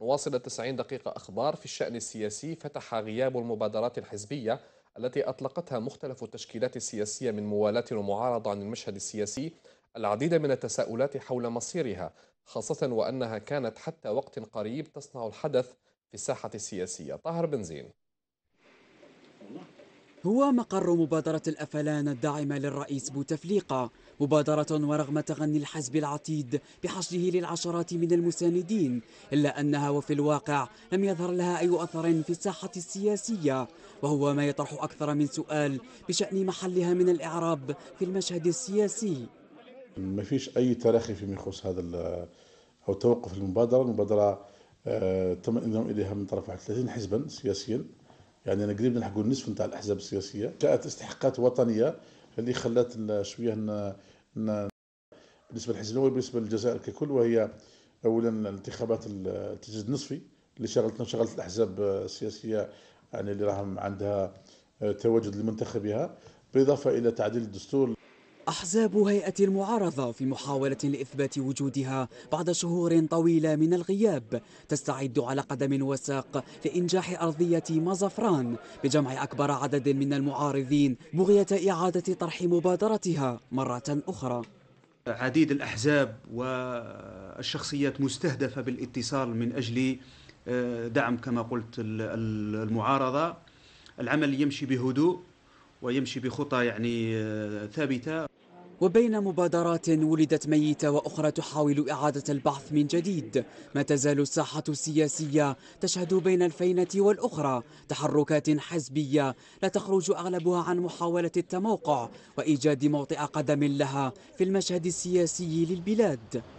نواصل 90 دقيقة أخبار في الشأن السياسي فتح غياب المبادرات الحزبية التي أطلقتها مختلف التشكيلات السياسية من موالاة ومعارضة عن المشهد السياسي العديد من التساؤلات حول مصيرها خاصة وأنها كانت حتى وقت قريب تصنع الحدث في الساحة السياسية طاهر بنزين هو مقر مبادرة الأفلان الداعمة للرئيس بوتفليقة مبادرة ورغم تغني الحزب العتيد بحشده للعشرات من المساندين إلا أنها وفي الواقع لم يظهر لها أي أثر في الساحة السياسية وهو ما يطرح أكثر من سؤال بشأن محلها من الإعراب في المشهد السياسي ما فيش أي تراخي فيما يخص هذا أو توقف المبادرة المبادرة آه، تم الانضمام إليها من طرف 30 حزبا سياسيا يعني انا قريب نحكوا النصف نتاع الاحزاب السياسيه جاءت استحقاقات وطنيه اللي خلات شويه بالنسبه للحزب الاول بالنسبه للجزائر ككل وهي اولا الانتخابات التجديد النصفي اللي شغلتنا شغلت الاحزاب السياسيه يعني اللي راهم عندها آه، تواجد لمنتخبها بالاضافه الى تعديل الدستور أحزاب هيئة المعارضة في محاولة لإثبات وجودها بعد شهور طويلة من الغياب تستعد على قدم وساق لإنجاح أرضية مازفران بجمع أكبر عدد من المعارضين بغية إعادة طرح مبادرتها مرة أخرى عديد الأحزاب والشخصيات مستهدفة بالاتصال من أجل آه، دعم كما قلت المعارضة العمل يمشي بهدوء ويمشي بخطى يعني آه، ثابته وبين مبادرات ولدت ميتة وأخرى تحاول إعادة البحث من جديد ما تزال الساحة السياسية تشهد بين الفينة والأخرى تحركات حزبية لا تخرج أغلبها عن محاولة التموقع وإيجاد موطئ قدم لها في المشهد السياسي للبلاد